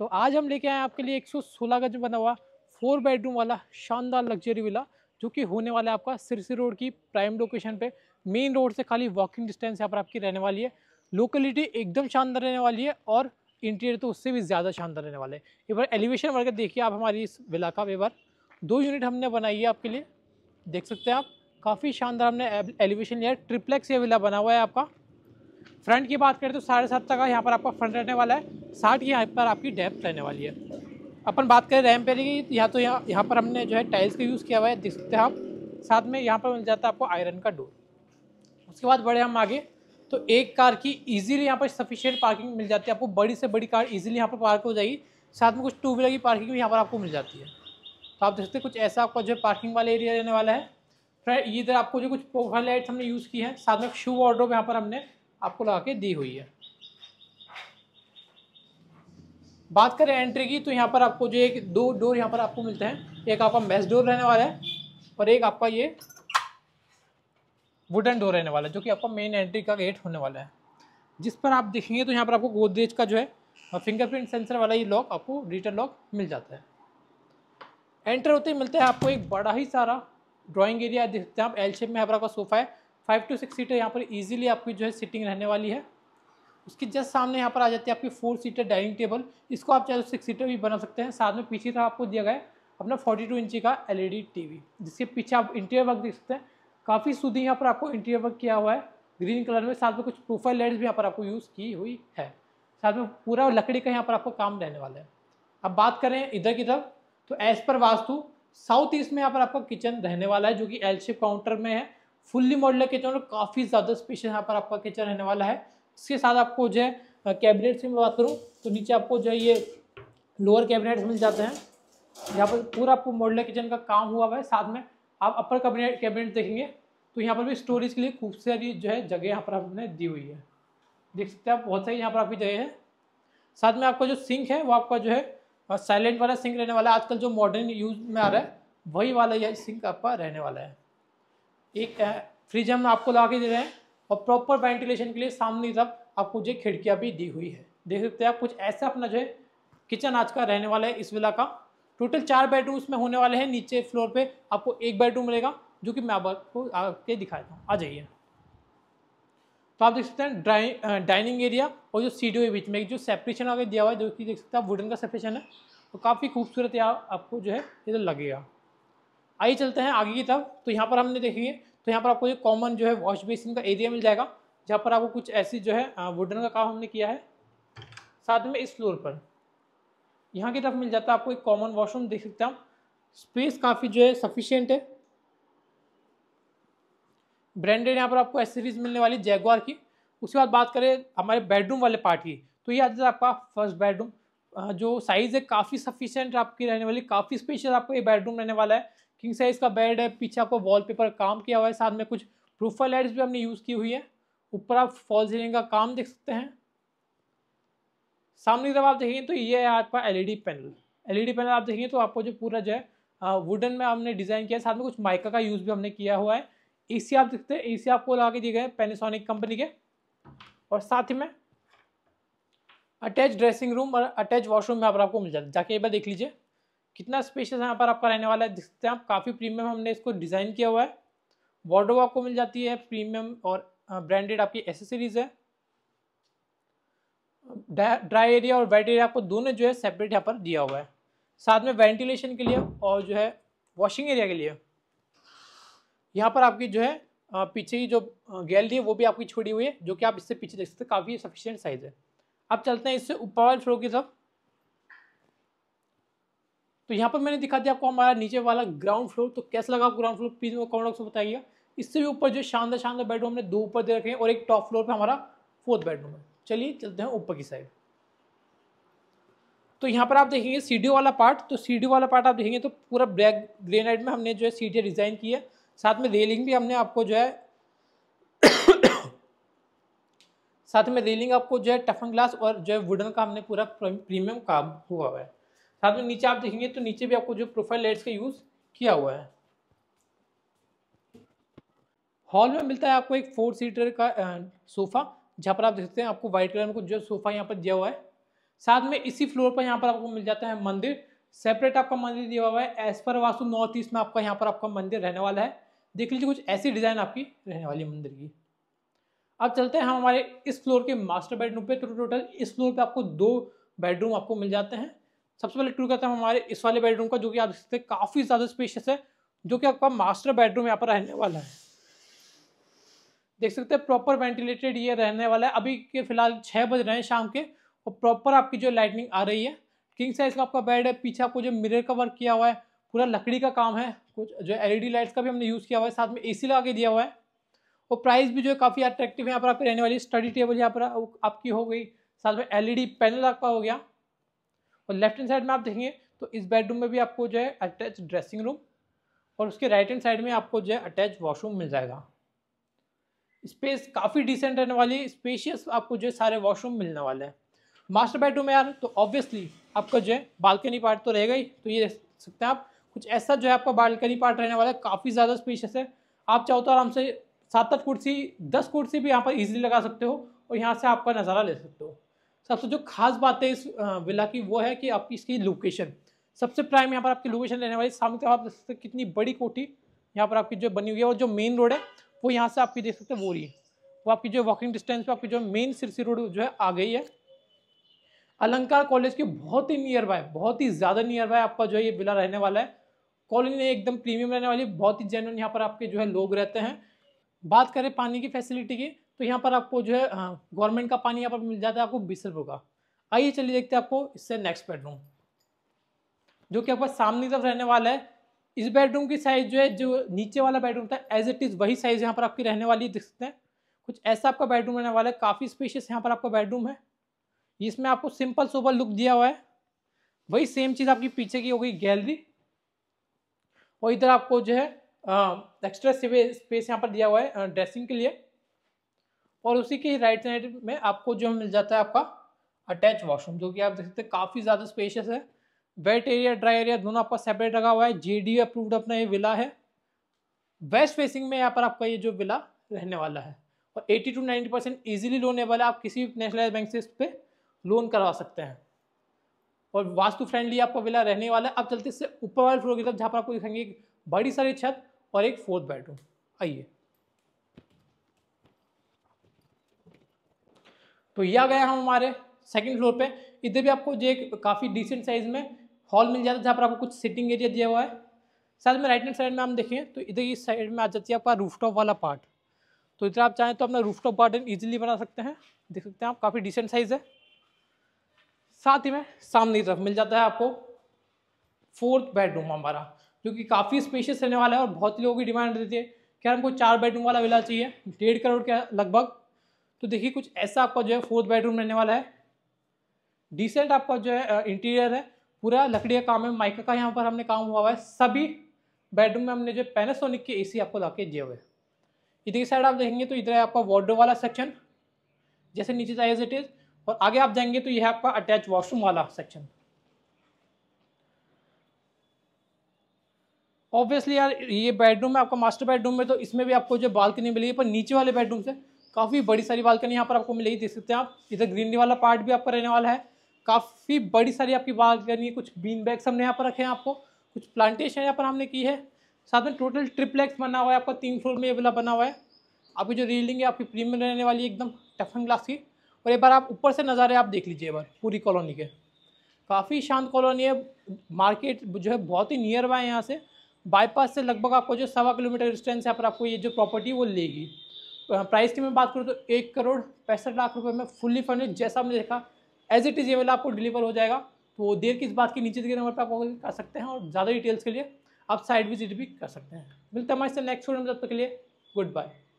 तो आज हम लेके आए आपके लिए 116 गज बना हुआ फोर बेडरूम वाला शानदार लग्जरी विला जो कि होने वाला है आपका सिरसी रोड की प्राइम लोकेशन पे मेन रोड से खाली वॉकिंग डिस्टेंस यहाँ पर आपकी रहने वाली है लोकेलिटी एकदम शानदार रहने वाली है और इंटीरियर तो उससे भी ज़्यादा शानदार रहने वाले हैं एक बार एलिवेशन वर्ग देखिए आप हमारी इस विला का एक दो यूनिट हमने बनाई है आपके लिए देख सकते हैं आप काफ़ी शानदार हमने एलिवेशन लिया है ट्रिप्लेक्स ये विला बना हुआ है आपका फ्रंट की बात करें तो साढ़े सात तक का यहाँ पर आपका फ्रंट रहने वाला है साठ यहाँ पर आपकी डेप्थ रहने वाली है अपन बात करें रैम पेरी की यहाँ तो यहाँ यहाँ पर हमने जो है टाइल्स का यूज़ किया हुआ है देख सकते हैं आप साथ में यहाँ पर मिल जाता है आपको आयरन का डोर उसके बाद बढ़े हम आगे तो एक कार की इजीली यहाँ पर सफिशियंट पार्किंग मिल जाती है आपको बड़ी से बड़ी कार इजीली यहाँ पर पार्क हो जाएगी साथ में कुछ टू व्हीलर की पार्किंग भी यहाँ पर आपको मिल जाती है तो आप देख सकते हैं कुछ ऐसा आपका जो है पार्किंग वाला एरिया रहने वाला है फ्रेंड इधर आपको जो कुछ प्रोफाइल लाइट्स हमने यूज़ की है साथ में शू ऑर्डर यहाँ पर हमने आपको लगा के दी हुई है बात करें एंट्री की तो यहाँ पर आपको जो एक दो डोर यहाँ पर आपको मिलते हैं एक आपका मेस डोर रहने वाला है और एक आपका ये वुडन डोर रहने वाला है जो कि आपका मेन एंट्री का गेट होने वाला है जिस पर आप देखेंगे तो यहाँ पर आपको गोदरेज का जो है और फिंगरप्रिंट सेंसर वाला ये लॉक आपको डिजिटल लॉक मिल जाता है एंटर होते ही मिलते हैं आपको एक बड़ा ही सारा ड्राइंग एरिया देखते हैं आप एल शेप में यहाँ पर आपका सोफा है फाइव टू सिक्स सीटर यहाँ पर ईजिली आपकी जो है सिटिंग रहने वाली है उसके जस्ट सामने यहाँ पर आ जाती है आपकी फोर सीटर डाइनिंग टेबल इसको आप चाहे सिक्स तो सीटर भी बना सकते हैं साथ में पीछे तरफ आपको दिया गया है अपना 42 इंची का एलईडी टीवी e जिसके पीछे आप इंटीरियर वर्क देख सकते हैं काफ़ी सुधी यहाँ पर आपको इंटीरियर वर्क किया हुआ है ग्रीन कलर में साथ में कुछ प्रोफाइल लाइट्स भी यहाँ पर आपको यूज़ की हुई है साथ में पूरा लकड़ी का यहाँ पर आपको काम रहने वाला है अब बात करें इधर की तरफ तो as per vastu south east में यहाँ पर आपका किचन रहने वाला है जो कि एल शेप काउंटर में है फुल्ली मॉडलर किचन और काफ़ी ज़्यादा स्पेशल यहाँ पर आपका किचन रहने वाला है इसके साथ आपको जो है कैबिनेट से मैं बात करूँ तो नीचे आपको जो है ये लोअर कैबिनेट्स मिल जाते हैं यहाँ पर पूरा आपको मॉडलर किचन का काम हुआ है साथ में आप अपर कैबिनेट कैबिनेट देखेंगे तो यहाँ पर भी स्टोरेज के लिए खूब सारी जो है जगह यहाँ पर हमने दी हुई है देख सकते हैं आप बहुत सारी यहाँ पर आपकी जगह है साथ में आपका जो सिंक है वो आपका जो है साइलेंट वाला सिंक रहने वाला है आजकल जो मॉडर्न यूज में आ रहा है वही वाला यह सिंक आपका रहने वाला है एक फ्रिज हम आपको लगा के दे रहे हैं और प्रॉपर वेंटिलेशन के लिए सामने तरफ आपको जो खिड़कियाँ भी दी हुई है देख सकते हैं आप कुछ ऐसा अपना जो है किचन आज का रहने वाला है इस विला का टोटल चार बेडरूम में होने वाले हैं नीचे फ्लोर पे आपको एक बेडरूम मिलेगा जो कि मैं आपको आके दिखा देता हूँ आ जाइए तो आप देख सकते हैं डाइनिंग एरिया और जो सीडियो के बीच में जो सेपरेशन आगे दिया हुआ है जो कि देख सकते हैं वुडन का सेपरेशन है तो काफ़ी खूबसूरत यहाँ आपको जो है इधर लगेगा आइए चलते हैं आगे की तरफ तो यहाँ पर हमने देखिए तो यहाँ पर आपको ये कॉमन जो है वॉश बेसिन का एरिया मिल जाएगा जहाँ पर आपको कुछ ऐसी जो है वुडन का काम हमने किया है साथ में इस फ्लोर पर यहाँ की तरफ मिल जाता है आपको एक कॉमन वॉशरूम देख सकते हैं स्पेस काफ़ी जो है सफिशियंट है ब्रांडेड यहाँ पर आपको एसेसरीज मिलने वाली जैगवार की उसके बाद बात करें हमारे बेडरूम वाले पार्ट की तो ये आ जाता है आपका फर्स्ट बेडरूम जो साइज़ है काफ़ी सफिशियंट आपकी रहने वाली काफ़ी स्पेशियस आपको ये बेडरूम रहने वाला है किंग साइज का बेड है पीछे आपको वॉलपेपर काम किया हुआ है साथ में कुछ प्रूफा लाइट्स भी हमने यूज़ की हुई है ऊपर आप फॉल सीलिंग का काम देख सकते हैं सामने जब आप देखेंगे तो ये है आपका एलईडी पैनल एलईडी पैनल आप देखेंगे तो आपको जो पूरा जो है वुडन में हमने डिज़ाइन किया है साथ में कुछ माइका का यूज़ भी हमने किया हुआ है ए आप देखते हैं ए आपको लगा के दिए गए पेनासोनिक कंपनी के और साथ ही में अटैच ड्रेसिंग रूम और अटैच वॉशरूम में आपको मिल जाता है जाके एक बार देख लीजिए कितना स्पेशस यहाँ पर आपका रहने वाला है देख सकते हैं आप काफ़ी प्रीमियम हमने इसको डिज़ाइन किया हुआ है वॉर्डरोब आपको मिल जाती है प्रीमियम और ब्रांडेड आपकी एसेसरीज है ड्राई एरिया और वेट एरिया आपको दोनों जो है सेपरेट यहाँ पर दिया हुआ है साथ में वेंटिलेशन के लिए और जो है वॉशिंग एरिया के लिए यहाँ पर आपकी जो है पीछे की जो गैलरी है वो भी आपकी छोड़ी हुई है जो कि आप इससे पीछे देख सकते हैं काफ़ी सफिशियंट साइज़ है अब चलते हैं इससे ऊपर वाले फ्लोर की तरफ तो यहाँ पर मैंने दिखा दिया आपको हमारा नीचे वाला ग्राउंड फ्लोर तो कैसा लगा आपको ग्राउंड फ्लोर प्लीज़ मेरे कॉमेंट बॉक्स में बताइए इससे भी ऊपर जो शानदार शानदार बेडरूम हमने दो ऊपर दे रखे हैं और एक टॉप फ्लोर पर हमारा फोर्थ बेडरूम है चलिए चलते हैं ऊपर की साइड तो यहाँ पर आप देखेंगे सीडियो वाला पार्ट तो सीडियो वाला पार्ट आप देखेंगे तो पूरा ब्लैक ग्रेनाइट में हमने जो है सीढ़ियाँ डिज़ाइन की है साथ में रेलिंग भी हमने आपको जो है साथ में रेलिंग आपको जो है टफन ग्लास और जो है वुडन का हमने पूरा प्रीमियम काम हुआ हुआ है साथ में नीचे आप देखेंगे तो नीचे भी आपको जो प्रोफाइल लाइट्स का यूज़ किया हुआ है हॉल में मिलता है आपको एक फोर सीटर का सोफ़ा जहाँ पर आप देख सकते हैं आपको व्हाइट कलर में जो सोफ़ा यहाँ पर दिया हुआ है साथ में इसी फ्लोर पर यहाँ पर आपको मिल जाता है मंदिर सेपरेट आपका मंदिर दिया हुआ है as per vastu north east में आपका यहाँ पर आपका मंदिर रहने वाला है देख लीजिए कुछ ऐसी डिज़ाइन आपकी रहने वाली है मंदिर की अब चलते हैं हम हमारे इस फ्लोर के मास्टर बेडरूम पे तो टोटल इस फ्लोर पे आपको दो बेडरूम आपको मिल जाते हैं सबसे पहले शुरू करते हैं हमारे इस वाले बेडरूम का जो कि आप देख सकते हैं काफ़ी ज़्यादा स्पेशियस है जो कि आपका मास्टर बेडरूम यहाँ पर रहने वाला है देख सकते हैं प्रॉपर वेंटिलेटेड ये रहने वाला है अभी के फिलहाल छः बज रहे हैं शाम के और प्रॉपर आपकी जो लाइटनिंग आ रही है किंग साइज का आपका बेड है पीछे आपको जो मिरर का वर्क किया हुआ है पूरा लकड़ी का काम है कुछ जो एलईडी लाइट्स का भी हमने यूज़ किया हुआ है साथ में एसी लगा के दिया हुआ है और प्राइस भी जो है काफ़ी अट्रैक्टिव है यहाँ पर आपकी रहने वाली स्टडी टेबल यहाँ पर आपकी हो गई साथ में एलईडी पैनल आपका हो गया और लेफ्ट हैंड साइड में आप देखेंगे तो इस बेडरूम में भी आपको जो है अटैच ड्रेसिंग रूम और उसके राइट हैंड साइड में आपको जो है अटैच वॉशरूम मिल जाएगा स्पेस काफ़ी डिसेंट रहने वाली स्पेशियस आपको जो है सारे वॉशरूम मिलने वाले हैं मास्टर बेडरूम में यार तो ऑब्वियसली आपका जो है बालकनी पार्ट तो रहेगा ही तो ये देख सकते हैं आप कुछ ऐसा जो है आपका बालकनी पार्ट रहने वाला है काफ़ी ज़्यादा स्पेशियस है आप चाहो तो आराम से सात आठ कुर्सी दस कुर्सी भी यहाँ पर ईजिली लगा सकते हो और यहाँ से आपका नज़ारा ले सकते हो सबसे जो खास बात है इस विला की वो है कि आपकी इसकी लोकेशन सबसे प्राइम यहाँ पर आपकी लोकेशन रहने वाली सामने आप देख सकते कितनी बड़ी कोठी यहाँ पर आपकी जो बनी हुई है और जो मेन रोड है वो यहाँ से आपकी देख सकते हैं वो रही है वो आपकी जो वॉकिंग डिस्टेंस पर आपकी जो मेन सिरसी रोड जो है आ गई है अलंकार कॉलेज के बहुत ही नियर बाय बहुत ही ज़्यादा नियर बाय आपका जो है ये विला रहने वाला है कॉलोनी एकदम प्रीमियम रहने वाली बहुत ही जेनवन यहाँ पर आपके जो है लोग रहते हैं बात करें पानी की फैसिलिटी की तो यहाँ पर आपको जो है गवर्नमेंट का पानी यहाँ पर मिल जाता है आपको बीस रुपये का आइए चलिए देखते हैं आपको इससे नेक्स्ट बेडरूम जो कि आपका सामने तरफ रहने वाला है इस बेडरूम की साइज जो है जो नीचे वाला बेडरूम था एज इट इज़ वही साइज़ यहाँ पर आपकी रहने वाली है देख सकते हैं कुछ ऐसा आपका बेडरूम रहने वाला है काफ़ी स्पेशियस यहाँ पर आपका बेडरूम है इसमें आपको सिंपल सोबर लुक दिया हुआ है वही सेम चीज़ आपकी पीछे की हो गई गैलरी और इधर आपको जो है एक्स्ट्रा स्पेस यहाँ पर दिया हुआ है ड्रेसिंग के लिए और उसी के राइट साइड में आपको जो मिल जाता है आपका अटैच वॉशरूम जो कि आप देख सकते हैं काफ़ी ज़्यादा स्पेशियस है वेट एरिया ड्राई एरिया दोनों आपका सेपरेट लगा हुआ है जेडी अप्रूव्ड अपना ये विला है वेस्ट फेसिंग में यहाँ पर आपका ये जो विला रहने वाला है और 80 to 90 percent easily loan available है आप किसी भी नेशनलाइज बैंक से इस पर लोन करवा सकते हैं और वास्तु फ्रेंडली आपका विला रहने वाला है अब चलते इससे ऊपर वाले फ्लोर की तरफ जहाँ पर आपको दिखाएंगे एक बड़ी सारी छत और एक फोर्थ बेडरूम आइए तो यह गए गया हम हमारे सेकेंड फ्लोर पे इधर भी आपको जो एक काफ़ी डिसेंट साइज में हॉल मिल जाता है जहाँ पर आपको कुछ सिटिंग एरिया दिया हुआ है साथ में राइट हैंड साइड में हम देखें तो इधर इस साइड में आ जाती है आपका रूफटॉप वाला पार्ट तो इधर आप चाहें तो अपना रूफटॉप गार्डन ईजिली बना सकते हैं देख सकते हैं आप काफ़ी डिसेंट साइज़ है साथ ही में सामने की तरफ मिल जाता है आपको फोर्थ बेडरूम हमारा जो कि काफ़ी स्पेशियस रहने वाला है और बहुत ही लोगों की डिमांड रहती है कि हमको चार बेडरूम वाला विला चाहिए डेढ़ करोड़ के लगभग तो देखिए कुछ ऐसा आपका जो है फोर्थ बेडरूम रहने वाला है डिसेंट आपका जो है इंटीरियर है पूरा लकड़ी का काम है माइका का यहाँ पर हमने काम हुआ हुआ है सभी बेडरूम में हमने जो पैनासोनिक के एसी आपको ला के दिए हुए इधर की साइड आप देखेंगे तो इधर है आपका वार्डो वाला सेक्शन जैसे नीचे जाए एज इट इज़ और आगे आप जाएंगे तो यह है आपका अटैच वॉशरूम वाला सेक्शन ऑब्वियसली यार ये बेडरूम है आपका मास्टर बेडरूम में तो इसमें भी आपको जो बालकनी मिली है पर नीचे वाले बेडरूम से काफ़ी बड़ी सारी बालकनी यहाँ पर आपको मिलेगी देख सकते हैं आप इधर ग्रीनरी वाला पार्ट भी आपका रहने वाला है काफ़ी बड़ी सारी आपकी बालकनी कुछ बीन बैग्स हमने यहाँ पर रखे हैं आपको कुछ प्लांटेशन यहाँ पर हमने की है साथ में टोटल ट्रिपलेक्स बना हुआ है आपका तीन फ्लोर में ये वाला बना हुआ है आपकी जो रीलिंग है आपकी प्रीमियम रहने वाली है एकदम टफन ग्लास की और एक बार आप ऊपर से नज़ारे आप देख लीजिए एक बार पूरी कॉलोनी के काफ़ी शांत कॉलोनी है मार्केट जो है बहुत ही नियर बाय यहाँ से बाईपास से लगभग आपको जो सवा किलोमीटर डिस्टेंस है पर आपको ये जो प्रॉपर्टी वो लेगी प्राइस तो की मैं बात करूँ तो एक करोड़ पैंसठ लाख रुपये में फुल्ली फर्निश जैसा मैंने देखा एज इट इज़ ये वाला आपको डिलीवर हो जाएगा तो देर किस बात की नीचे दिए नंबर पर आप कर सकते हैं और ज़्यादा डिटेल्स के लिए आप साइड विजिट भी कर सकते हैं मिलते हमारे से नेक्स्ट में जब तक के लिए गुड बाय